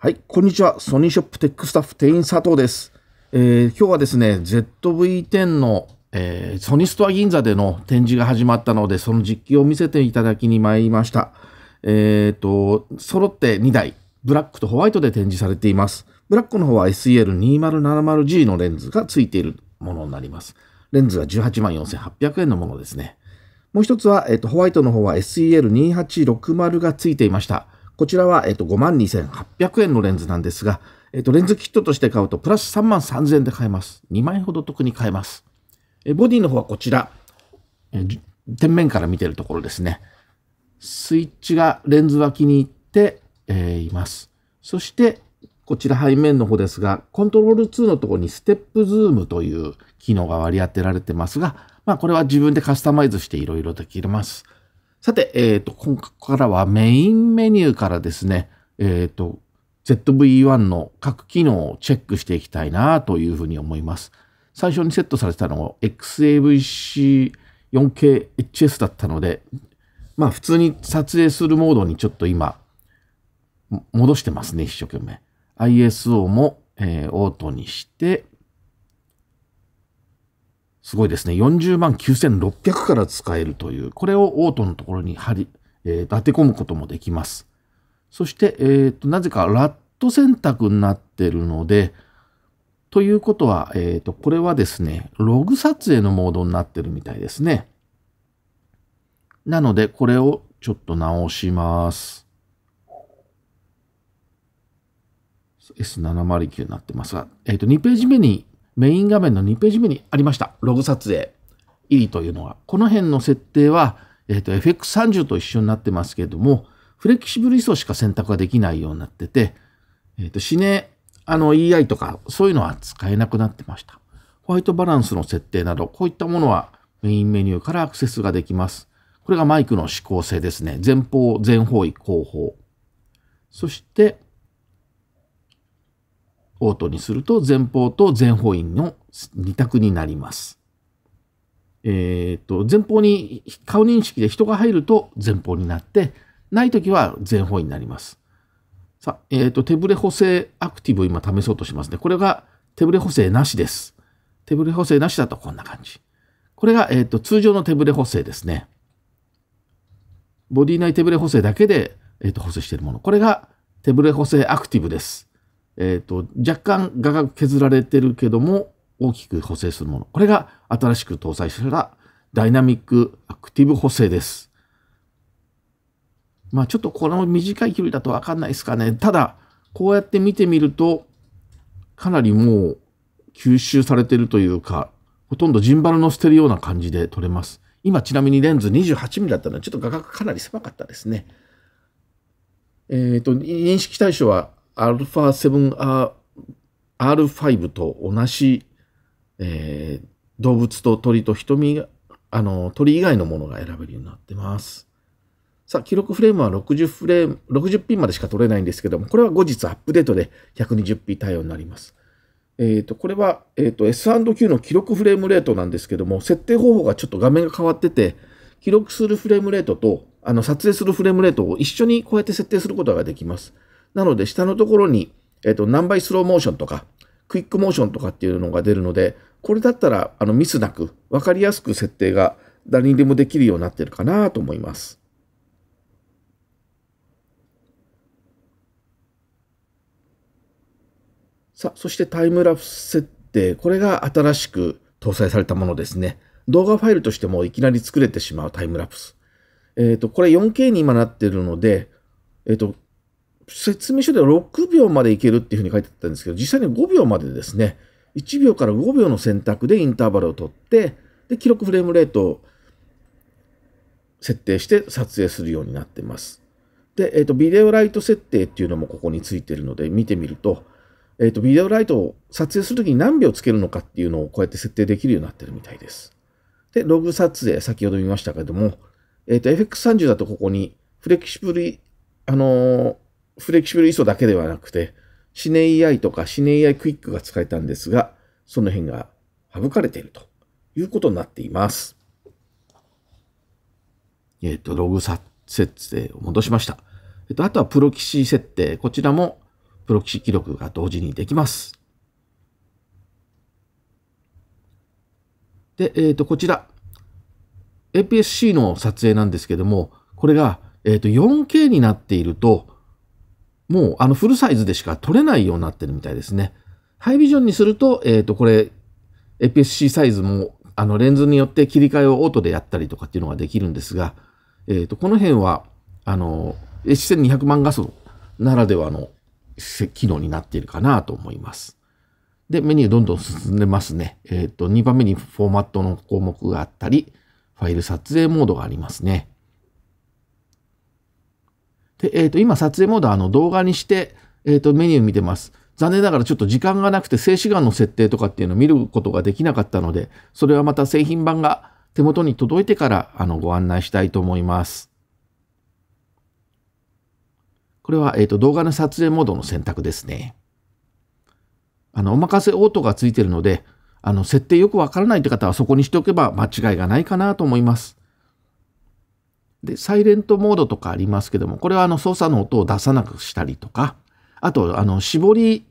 はい、こんにちは。ソニーショップテックスタッフ店員佐藤です。えー、今日はですね、ZV-10 の、えー、ソニーストア銀座での展示が始まったので、その実機を見せていただきに参りました。えっ、ー、と、揃って2台、ブラックとホワイトで展示されています。ブラックの方は SEL2070G のレンズが付いているものになります。レンズが18万4800円のものですね。もう一つは、えっ、ー、と、ホワイトの方は SEL2860 が付いていました。こちらは、えっと、52,800円のレンズなんですが、えっと、レンズキットとして買うと、プラス3万3000円で買えます。2万円ほど得に買えます。えボディの方はこちら、え天面から見てるところですね。スイッチがレンズ脇に行って、えいます。そして、こちら背面の方ですが、コントロール2のところにステップズームという機能が割り当てられてますが、まあこれは自分でカスタマイズしていろいろできます。さて、えっ、ー、と、今回からはメインメニューからですね、えっ、ー、と、ZV-1 の各機能をチェックしていきたいなというふうに思います。最初にセットされてたのを XAVC4KHS だったので、まあ普通に撮影するモードにちょっと今、戻してますね、一生懸命。ISO も、えー、オートにして、すごいですね。40万9600から使えるという、これをオートのところに貼り、えー、立て込むこともできます。そして、えーと、となぜかラット選択になってるので、ということは、えっ、と、これはですね、ログ撮影のモードになってるみたいですね。なので、これをちょっと直します。S709 になってますが、えっ、ー、と、2ページ目にメイン画面の2ページ目にありました。ログ撮影。入りというのは。この辺の設定は、えっ、ー、と、FX30 と一緒になってますけれども、フレキシブル位相しか選択ができないようになってて、えっ、ー、と、死ね、あの EI とか、そういうのは使えなくなってました。ホワイトバランスの設定など、こういったものはメインメニューからアクセスができます。これがマイクの指向性ですね。前方、前方位、後方。そして、オートにすると前方と前方位の二択になります。えーと、前方に顔認識で人が入ると前方になってない時は前方位になります。さあ、えーと、手ブレ補正アクティブを今試そうとしますね。これが手ブレ補正なしです。手ブレ補正なしだとこんな感じ。これが、えーと、通常の手ブレ補正ですね。ボディ内手ブレ補正だけで、えー、と補正しているもの。これが手ブレ補正アクティブです。えーと、若干画角削られてるけども大きく補正するものこれが新しく搭載したダイナミックアクティブ補正です。まあちょっとこの短い距離だとわかんないですかね。ただ、こうやって見てみると、かなりもう吸収されてるというか、ほとんどジンバルの捨てるような感じで撮れます。今ちなみにレンズ 28mm だったので、ちょっと画角かなり狭かったですね。えっ、ー、と、認識対象は α7R 5と同じ、えー、動物と鳥と瞳あの鳥以外のものが選べるようになってます。さあ、記録フレームは60フレーム、60ピンまでしか取れないんですけども、これは後日アップデートで120ピン対応になります。えっ、ー、と、これは、えっ、ー、と、S&Q の記録フレームレートなんですけども、設定方法がちょっと画面が変わってて、記録するフレームレートと、あの、撮影するフレームレートを一緒にこうやって設定することができます。なので、下のところに、えっ、ー、と、何倍スローモーションとか、クイックモーションとかっていうのが出るので、これだったら、あの、ミスなく、わかりやすく設定が誰にでもできるようになってるかなと思います。さあ、そしてタイムラプス設定。これが新しく搭載されたものですね。動画ファイルとしてもいきなり作れてしまうタイムラプス。えっ、ー、と、これ 4K に今なってるので、えっ、ー、と、説明書では6秒までいけるっていうふうに書いてあったんですけど、実際に5秒までですね、1秒から5秒の選択でインターバルを取って、で、記録フレームレートを設定して撮影するようになってます。で、えっ、ー、と、ビデオライト設定っていうのもここについてるので、見てみると、えっ、ー、と、ビデオライトを撮影するときに何秒つけるのかっていうのをこうやって設定できるようになってるみたいです。で、ログ撮影、先ほど見ましたけども、えっ、ー、と、FX30 だとここに、フレキシブル、あのフレキシブル ISO だけではなくて、シネア i とかシネア i クイックが使えたんですが、その辺が省かれているということになっています。えっ、ー、と、ログ設定を戻しました。えっ、ー、と、あとはプロキシ設定。こちらもプロキシ記録が同時にできます。で、えっ、ー、と、こちら。APS-C の撮影なんですけども、これが、えっ、と、4K になっていると、もうあのフルサイズでしか取れないようになってるみたいですね。ハイビジョンにすると、えっ、ー、と、これ、APS-C サイズも、あの、レンズによって切り替えをオートでやったりとかっていうのができるんですが、えっ、ー、と、この辺は、あの、H1200 万画素ならではの機能になっているかなと思います。で、メニューどんどん進んでますね。えっ、ー、と、2番目にフォーマットの項目があったり、ファイル撮影モードがありますね。で、えっ、ー、と、今撮影モードはあの動画にして、えっ、ー、と、メニュー見てます。残念ながらちょっと時間がなくて静止画の設定とかっていうのを見ることができなかったので、それはまた製品版が手元に届いてからあのご案内したいと思います。これは、えっ、ー、と動画の撮影モードの選択ですね。あの、お任せオートがついてるので、あの、設定よくわからないって方はそこにしておけば間違いがないかなと思います。で、サイレントモードとかありますけども、これはあの操作の音を出さなくしたりとか、あと、あの、絞り、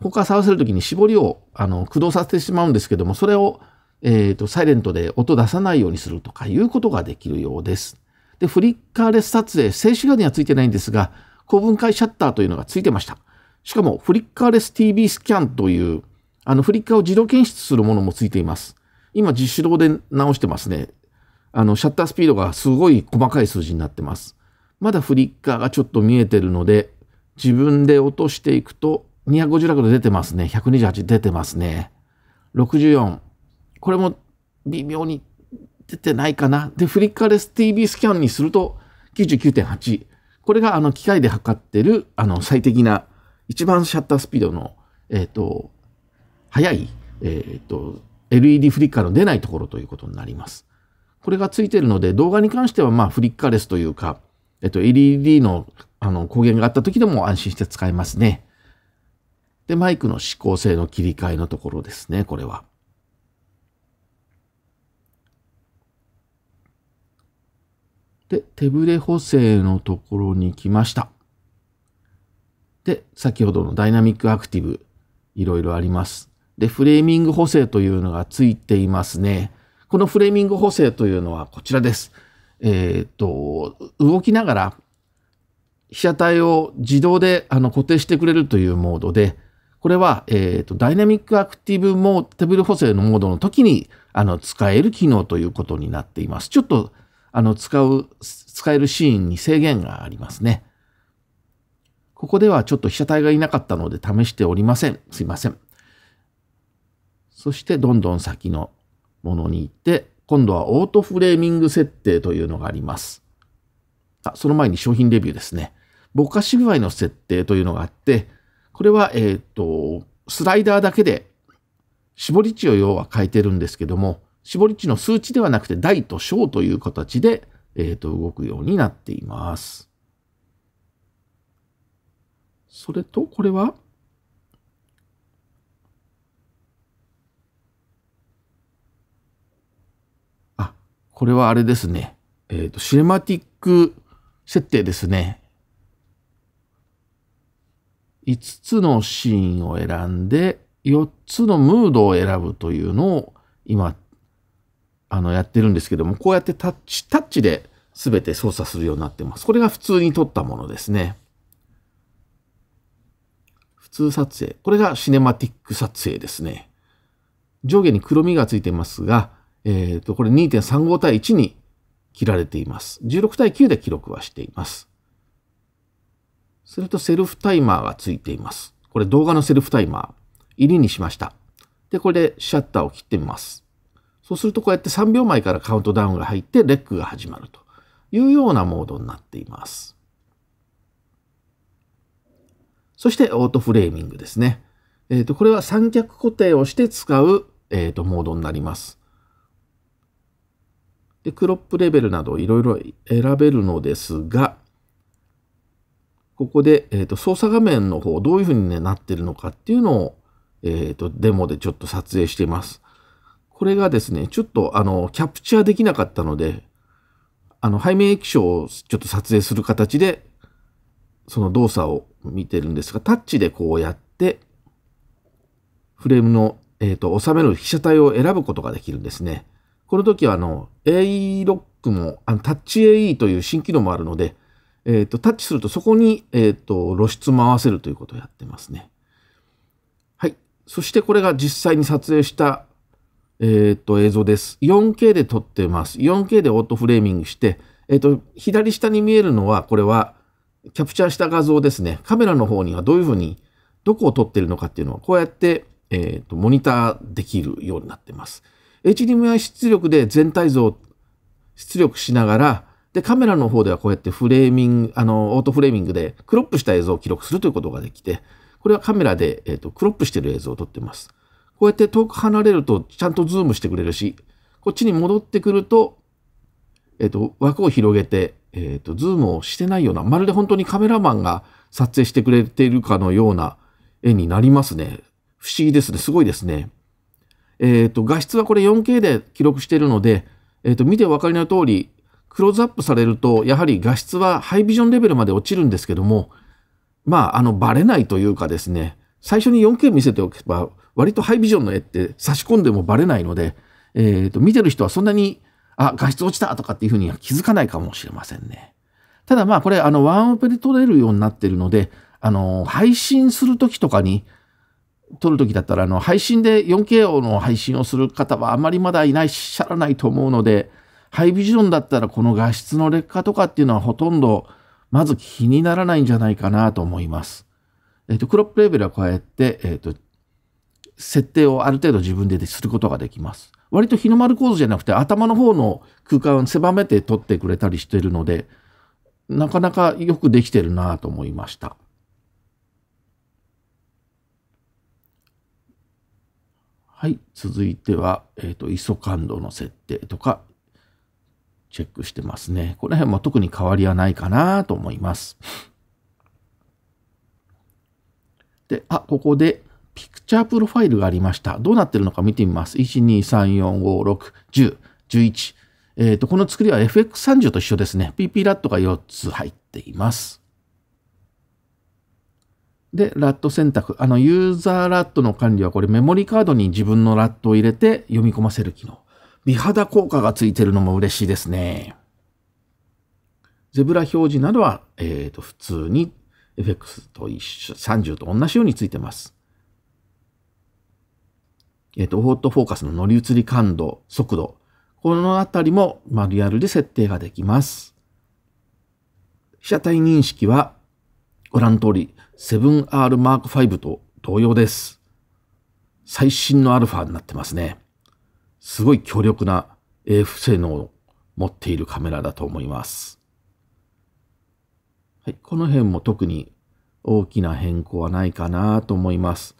他触せるときに絞りをあの駆動させてしまうんですけども、それを、えっ、ー、と、サイレントで音出さないようにするとかいうことができるようです。で、フリッカーレス撮影、静止画にはついてないんですが、高分解シャッターというのがついてました。しかも、フリッカーレス TV スキャンという、あの、フリッカーを自動検出するものもついています。今、自主動で直してますね。あの、シャッタースピードがすごい細かい数字になってます。まだフリッカーがちょっと見えてるので、自分で落としていくと、250ラクド出てますね。128出てますね。64。これも微妙に出てないかな。で、フリッカーレス TV スキャンにすると99.8。これがあの機械で測ってるあの最適な一番シャッタースピードの、えっ、ー、と、速い、えっ、ー、と、LED フリッカーの出ないところということになります。これがついてるので、動画に関してはまあフリッカーレスというか、えっと、LED のあの光源があった時でも安心して使えますね。で、マイクの指向性の切り替えのところですね、これは。で、手ぶれ補正のところに来ました。で、先ほどのダイナミックアクティブ、いろいろあります。で、フレーミング補正というのがついていますね。このフレーミング補正というのはこちらです。えー、っと、動きながら被写体を自動であの固定してくれるというモードで、これは、えーと、ダイナミックアクティブモーテブル補正のモードの時にあの使える機能ということになっています。ちょっとあの使う、使えるシーンに制限がありますね。ここではちょっと被写体がいなかったので試しておりません。すいません。そしてどんどん先のものに行って、今度はオートフレーミング設定というのがあります。あ、その前に商品レビューですね。ぼかし具合の設定というのがあって、これは、えっ、ー、と、スライダーだけで、絞り値を要は変えてるんですけども、絞り値の数値ではなくて大と小という形で、えっ、ー、と、動くようになっています。それと、これは、これはあれですね。えっ、ー、と、シネマティック設定ですね。5つのシーンを選んで、4つのムードを選ぶというのを今、あの、やってるんですけども、こうやってタッチ、タッチで全て操作するようになってます。これが普通に撮ったものですね。普通撮影。これがシネマティック撮影ですね。上下に黒みがついてますが、えっ、ー、と、これ2.35対1に切られています。16対9で記録はしています。するとセルフタイマーがついています。これ動画のセルフタイマー、入りにしました。で、これでシャッターを切ってみます。そうするとこうやって3秒前からカウントダウンが入ってレックが始まるというようなモードになっています。そしてオートフレーミングですね。えっ、ー、と、これは三脚固定をして使う、えっ、ー、と、モードになります。で、クロップレベルなどいろいろ選べるのですが、ここで、えーと、操作画面の方どういうふうに、ね、なってるのかっていうのを、えーと、デモでちょっと撮影しています。これがですね、ちょっとあのキャプチャーできなかったので、あの背面液晶をちょっと撮影する形で、その動作を見てるんですが、タッチでこうやって、フレームの、えーと収める被写体を選ぶことができるんですね。この時はあの AE ロックもあのタッチ AE という新機能もあるので、えーと、タッチするとそこに、えーと、露出も合わせるということをやってますね。はい。そしてこれが実際に撮影した、えーと、映像です。4K で撮ってます。4K でオートフレーミングして、えー、と左下に見えるのはこれはキャプチャーした画像ですね。カメラの方にはどういうふうにどこを撮ってるのかっていうのをこうやって、えー、とモニターできるようになってます。HDMI 出力で全体像出力しながら、で、カメラの方ではこうやってフレーミング、あの、オートフレーミングでクロップした映像を記録するということができて、これはカメラで、えっ、ー、と、クロップしてる映像を撮ってます。こうやって遠く離れるとちゃんとズームしてくれるし、こっちに戻ってくると、えっ、ー、と、枠を広げて、えっ、ー、と、ズームをしてないような、まるで本当にカメラマンが撮影してくれているかのような絵になりますね。不思議ですね。すごいですね。えっ、ー、と、画質はこれ 4K で記録しているので、えっ、ー、と、見てお分かりの通り、クローズアップされると、やはり画質はハイビジョンレベルまで落ちるんですけども、まあ、あの、バレないというかですね、最初に 4K 見せておけば、割とハイビジョンの絵って差し込んでもバレないので、えっ、ー、と、見てる人はそんなに、あ、画質落ちたとかっていうふうには気づかないかもしれませんね。ただまあ、これ、あの、ワンオペで撮れるようになってるので、あの、配信するときとかに、撮る時だったらあの配信で 4K の配信をする方はあまりまだいないしゃらないと思うのでハイビジョンだったらこの画質の劣化とかっていうのはほとんどまず気にならないんじゃないかなと思います。えっ、ー、と、クロップレベルはこうやって、えっ、ー、と、設定をある程度自分ですることができます。割と日の丸構図じゃなくて頭の方の空間を狭めて撮ってくれたりしてるので、なかなかよくできてるなと思いました。はい、続いては、えっ、ー、と、ISO 感度の設定とか、チェックしてますね。この辺も特に変わりはないかなと思います。で、あ、ここで、ピクチャープロファイルがありました。どうなってるのか見てみます。1、2、3、4、5、6、10、11。えっ、ー、と、この作りは FX30 と一緒ですね。PP ラットが4つ入っています。で、ラット選択。あの、ユーザーラットの管理は、これメモリカードに自分のラットを入れて読み込ませる機能。美肌効果がついてるのも嬉しいですね。ゼブラ表示などは、えっ、ー、と、普通に FX と一緒、30と同じようについてます。えっ、ー、と、オートフォーカスの乗り移り感度、速度。このあたりも、マリアルで設定ができます。被写体認識は、ご覧の通り、7R M5 と同様です。最新のアルファになってますね。すごい強力な AF 性能を持っているカメラだと思います。はい、この辺も特に大きな変更はないかなと思います。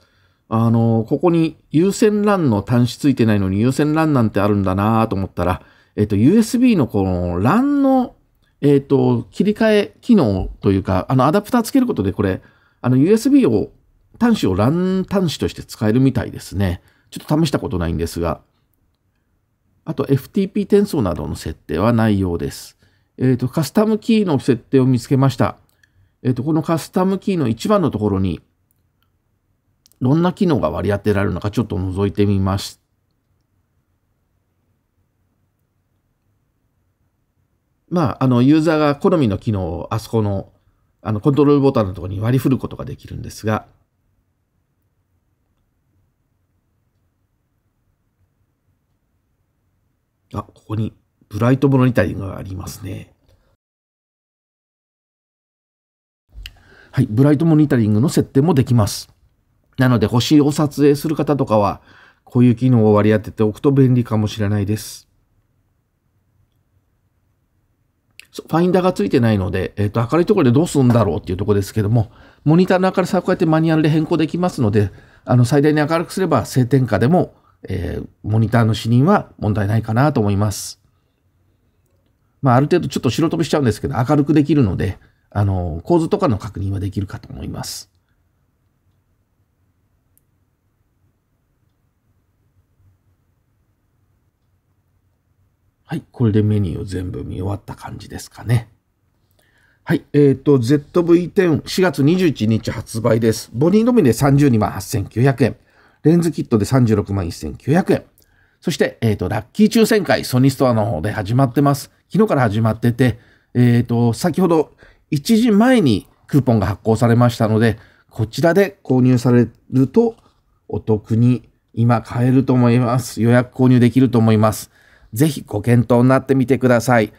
あの、ここに有線 LAN の端子ついてないのに有線 LAN なんてあるんだなと思ったら、えっと、USB のこの LAN の、えっと、切り替え機能というか、あの、アダプターつけることでこれ、あの USB を端子を LAN 端子として使えるみたいですね。ちょっと試したことないんですが。あと FTP 転送などの設定はないようです。えっ、ー、と、カスタムキーの設定を見つけました。えっ、ー、と、このカスタムキーの一番のところに、どんな機能が割り当てられるのかちょっと覗いてみます。まあ、あの、ユーザーが好みの機能をあそこのあの、コントロールボタンのところに割り振ることができるんですが、あ、ここにブライトモニタリングがありますね。はい、ブライトモニタリングの設定もできます。なので、星を撮影する方とかは、こういう機能を割り当てておくと便利かもしれないです。ファインダーがついてないので、えっ、ー、と、明るいところでどうするんだろうっていうところですけども、モニターの明るさをこうやってマニュアルで変更できますので、あの、最大に明るくすれば静天下でも、えー、モニターの視認は問題ないかなと思います。まあ、ある程度ちょっと白飛びしちゃうんですけど、明るくできるので、あの、構図とかの確認はできるかと思います。はい、これでメニュー全部見終わった感じですかね。はい、えっ、ー、と、ZV-10、4月21日発売です。ボディのみで32万8900円。レンズキットで36万1900円。そして、えっ、ー、と、ラッキー抽選会、ソニーストアの方で始まってます。昨日から始まってて、えっ、ー、と、先ほど1時前にクーポンが発行されましたので、こちらで購入されるとお得に今買えると思います。予約購入できると思います。ぜひご検討になってみてください。